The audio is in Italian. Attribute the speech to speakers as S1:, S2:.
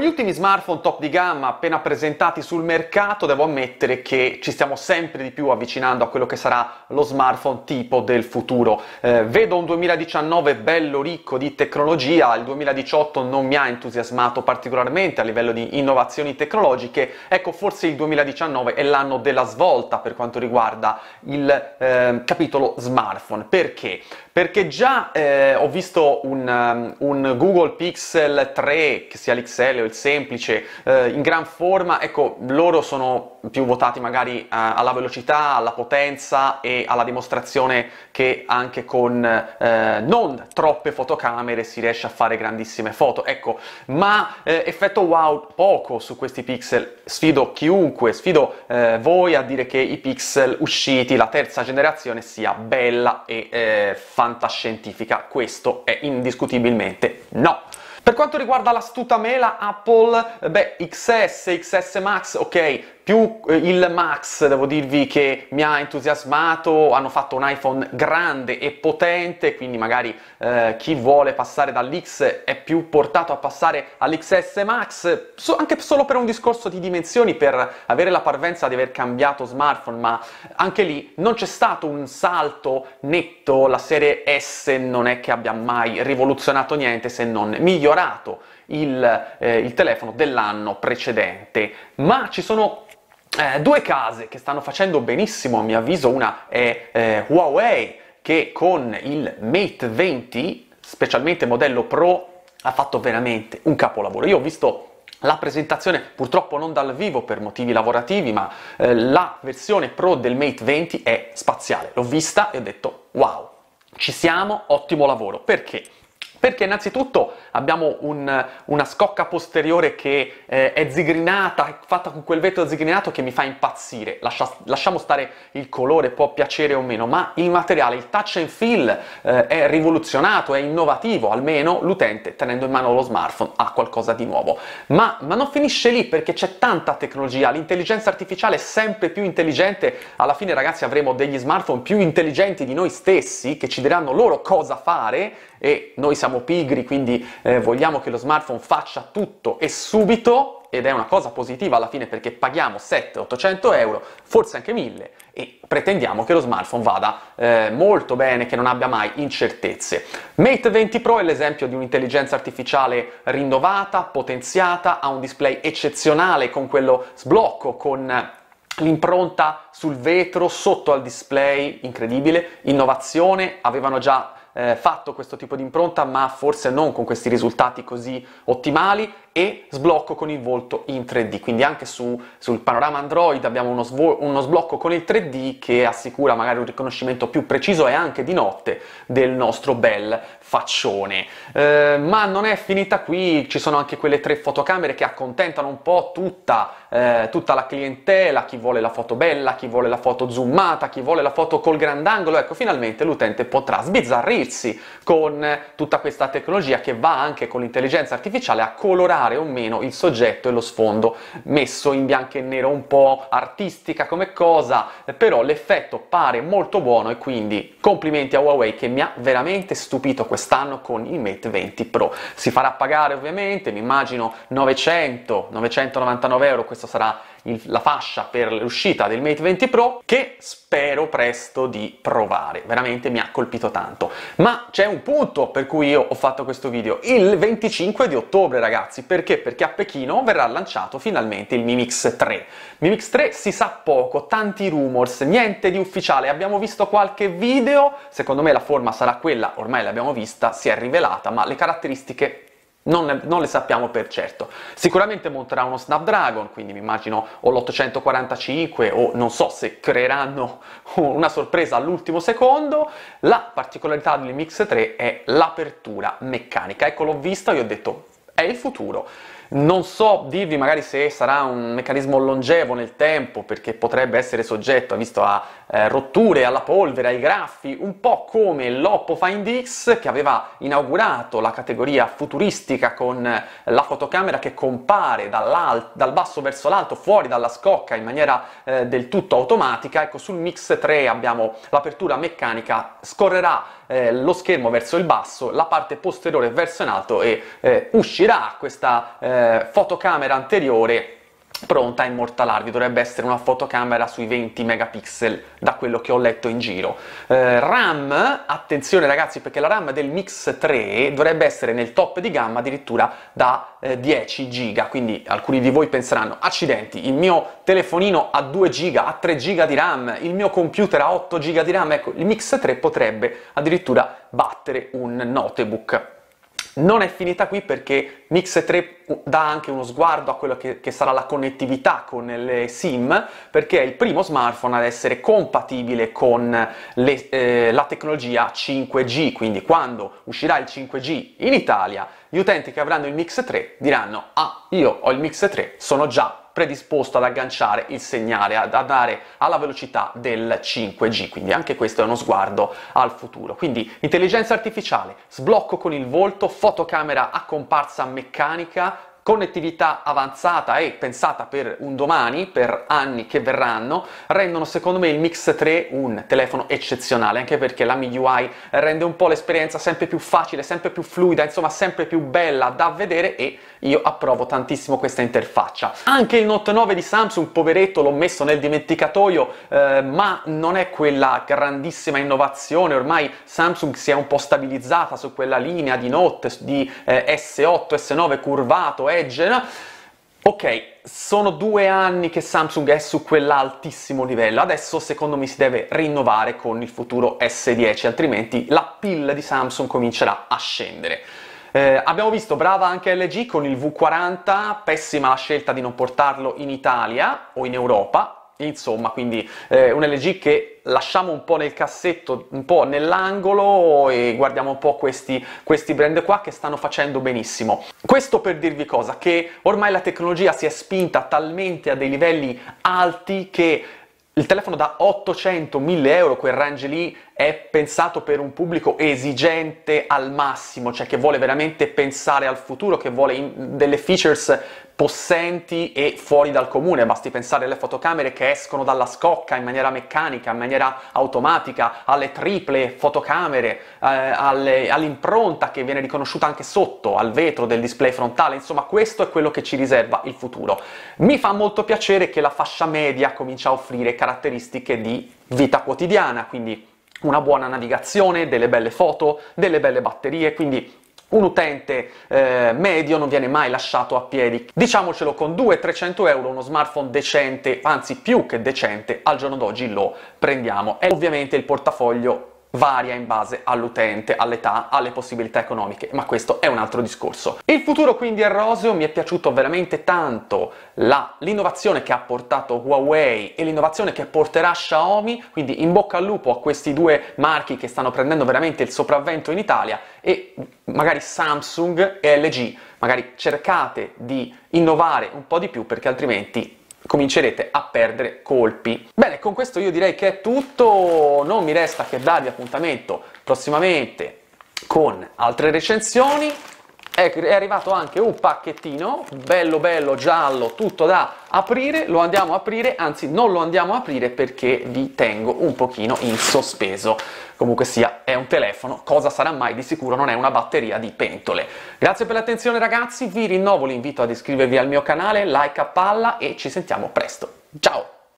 S1: gli ultimi smartphone top di gamma appena presentati sul mercato devo ammettere che ci stiamo sempre di più avvicinando a quello che sarà lo smartphone tipo del futuro. Eh, vedo un 2019 bello ricco di tecnologia, il 2018 non mi ha entusiasmato particolarmente a livello di innovazioni tecnologiche, ecco forse il 2019 è l'anno della svolta per quanto riguarda il eh, capitolo smartphone. Perché? Perché già eh, ho visto un, ehm, un Google Pixel 3, che sia l'XL o il il semplice, eh, in gran forma, ecco, loro sono più votati magari eh, alla velocità, alla potenza e alla dimostrazione che anche con eh, non troppe fotocamere si riesce a fare grandissime foto. Ecco, ma eh, effetto wow poco su questi pixel. Sfido chiunque, sfido eh, voi a dire che i pixel usciti, la terza generazione, sia bella e eh, fantascientifica. Questo è indiscutibilmente no. Per quanto riguarda l'astuta mela Apple, beh, XS, XS Max, ok, più eh, il Max, devo dirvi che mi ha entusiasmato, hanno fatto un iPhone grande e potente, quindi magari eh, chi vuole passare dall'X è più portato a passare all'XS Max, so, anche solo per un discorso di dimensioni, per avere la parvenza di aver cambiato smartphone, ma anche lì non c'è stato un salto netto, la serie S non è che abbia mai rivoluzionato niente se non migliorato il, eh, il telefono dell'anno precedente, ma ci sono eh, due case che stanno facendo benissimo, a mio avviso, una è eh, Huawei che con il Mate 20, specialmente modello Pro, ha fatto veramente un capolavoro. Io ho visto la presentazione, purtroppo non dal vivo per motivi lavorativi, ma eh, la versione Pro del Mate 20 è spaziale. L'ho vista e ho detto wow, ci siamo, ottimo lavoro. Perché? Perché innanzitutto abbiamo un, una scocca posteriore che eh, è zigrinata, fatta con quel vetro zigrinato che mi fa impazzire. Lascia, lasciamo stare il colore, può piacere o meno, ma il materiale, il touch and feel eh, è rivoluzionato, è innovativo, almeno l'utente tenendo in mano lo smartphone ha qualcosa di nuovo. Ma, ma non finisce lì perché c'è tanta tecnologia, l'intelligenza artificiale è sempre più intelligente, alla fine ragazzi avremo degli smartphone più intelligenti di noi stessi che ci diranno loro cosa fare e noi siamo siamo pigri, quindi eh, vogliamo che lo smartphone faccia tutto e subito, ed è una cosa positiva alla fine perché paghiamo 700-800 euro, forse anche 1000, e pretendiamo che lo smartphone vada eh, molto bene, che non abbia mai incertezze. Mate 20 Pro è l'esempio di un'intelligenza artificiale rinnovata, potenziata, ha un display eccezionale con quello sblocco, con l'impronta sul vetro, sotto al display, incredibile, innovazione, avevano già eh, fatto questo tipo di impronta, ma forse non con questi risultati così ottimali e sblocco con il volto in 3D, quindi anche su, sul panorama Android abbiamo uno, uno, sblocco con il 3D che assicura magari un riconoscimento più preciso e anche di notte del nostro bel faccione. Eh, ma non è finita qui, ci sono anche quelle tre fotocamere che accontentano un po' tutta, eh, tutta la clientela, chi vuole la foto bella, chi vuole la foto zoomata, chi vuole la foto col grandangolo, ecco finalmente l'utente potrà sbizzarrirsi con tutta questa tecnologia che va anche con l'intelligenza artificiale a colorare rispettare o meno il soggetto e lo sfondo messo in bianco e nero, un po' artistica come cosa, però l'effetto pare molto buono e quindi complimenti a Huawei che mi ha veramente stupito quest'anno con il Mate 20 Pro. Si farà pagare ovviamente, mi immagino 900, 999 euro, questo sarà il, la fascia per l'uscita del Mate 20 Pro che spero presto di provare, veramente mi ha colpito tanto. Ma c'è un punto per cui io ho fatto questo video, il 25 di ottobre ragazzi, perché? Perché a Pechino verrà lanciato finalmente il Mi Mix 3. Mi Mix 3 si sa poco, tanti rumors, niente di ufficiale, abbiamo visto qualche video, secondo me la forma sarà quella, ormai l'abbiamo vista, si è rivelata, ma le caratteristiche non, ne, non, le sappiamo per certo. Sicuramente monterà uno Snapdragon, quindi mi immagino o l'845 o non so se creeranno una sorpresa all'ultimo secondo. La particolarità del Mix 3 è l'apertura meccanica. Ecco, l'ho vista e ho detto, è il futuro. Non so dirvi magari se sarà un meccanismo longevo nel tempo, perché potrebbe essere soggetto, visto, a eh, rotture, alla polvere, ai graffi, un po' come l'Oppo Find X che aveva inaugurato la categoria futuristica con eh, la fotocamera che compare dal basso verso l'alto, fuori dalla scocca in maniera eh, del tutto automatica. Ecco, sul Mix 3 abbiamo l'apertura meccanica, scorrerà eh, lo schermo verso il basso, la parte posteriore verso in alto e eh, uscirà questa eh, fotocamera anteriore pronta a immortalarvi, dovrebbe essere una fotocamera sui 20 megapixel da quello che ho letto in giro. Eh, RAM, attenzione ragazzi perché la RAM del Mix 3 dovrebbe essere nel top di gamma addirittura da eh, 10 giga, quindi alcuni di voi penseranno accidenti, il mio telefonino ha 2 giga, ha 3 giga di RAM, il mio computer ha 8 giga di RAM, ecco il Mix 3 potrebbe addirittura battere un notebook. Non è finita qui perché Mix 3 dà anche uno sguardo a quello che, che, sarà la connettività con le SIM, perché è il primo smartphone ad essere compatibile con le, eh, la tecnologia 5G, quindi quando uscirà il 5G in Italia, gli utenti che avranno il Mix 3 diranno "Ah, io ho il Mix 3, sono già predisposto ad agganciare il segnale, ad andare alla velocità del 5G, quindi anche questo è uno sguardo al futuro. Quindi intelligenza artificiale, sblocco con il volto, fotocamera a comparsa meccanica, connettività avanzata e pensata per un domani, per anni che verranno, rendono secondo me il Mix 3 un telefono eccezionale, anche perché la MIUI rende un po' l'esperienza sempre più facile, sempre più fluida, insomma sempre più bella da vedere e io approvo tantissimo questa interfaccia. Anche il Note 9 di Samsung, poveretto, l'ho messo nel dimenticatoio, eh, ma non è quella grandissima innovazione, ormai Samsung si è un po' stabilizzata su quella linea di Note, di eh, S8, S9 curvato, Edge, no? Ok, sono due anni che Samsung è su quell'altissimo livello, adesso secondo me si deve rinnovare con il futuro S10, altrimenti la pill di Samsung comincerà a scendere. Eh, abbiamo visto brava anche LG con il V40, pessima la scelta di non portarlo in Italia o in Europa, insomma, quindi eh, un LG che lasciamo un po' nel cassetto, un po' nell'angolo e guardiamo un po' questi, questi, brand qua che stanno facendo benissimo. Questo per dirvi cosa? Che ormai la tecnologia si è spinta talmente a dei livelli alti che il telefono da 800-1000 euro, quel range lì, è pensato per un pubblico esigente al massimo, cioè che vuole veramente pensare al futuro, che vuole delle features possenti e fuori dal comune, basti pensare alle fotocamere che escono dalla scocca in maniera meccanica, in maniera automatica, alle triple fotocamere, eh, alle, all'impronta che viene riconosciuta anche sotto, al vetro del display frontale, insomma questo è quello che ci riserva il futuro. Mi fa molto piacere che la fascia media comincia a offrire caratteristiche di vita quotidiana, quindi una buona navigazione, delle belle foto, delle belle batterie, quindi un utente eh, medio non viene mai lasciato a piedi. Diciamocelo, con 200-300 euro uno smartphone decente, anzi più che decente, al giorno d'oggi lo prendiamo. E ovviamente il portafoglio varia in base all'utente, all'età, alle possibilità economiche, ma questo è un altro discorso. Il futuro quindi è roseo, mi è piaciuto veramente tanto la, l'innovazione che ha portato Huawei e l'innovazione che porterà Xiaomi, quindi in bocca al lupo a questi due marchi che stanno prendendo veramente il sopravvento in Italia e magari Samsung e LG, magari cercate di innovare un po' di più perché altrimenti comincerete a perdere colpi. Bene, con questo io direi che è tutto, non mi resta che darvi appuntamento prossimamente con altre recensioni è arrivato anche un pacchettino bello bello giallo tutto da aprire lo andiamo a aprire anzi non lo andiamo a aprire perché vi tengo un pochino in sospeso comunque sia è un telefono cosa sarà mai di sicuro non è una batteria di pentole grazie per l'attenzione ragazzi vi rinnovo l'invito ad iscrivervi al mio canale like a palla e ci sentiamo presto ciao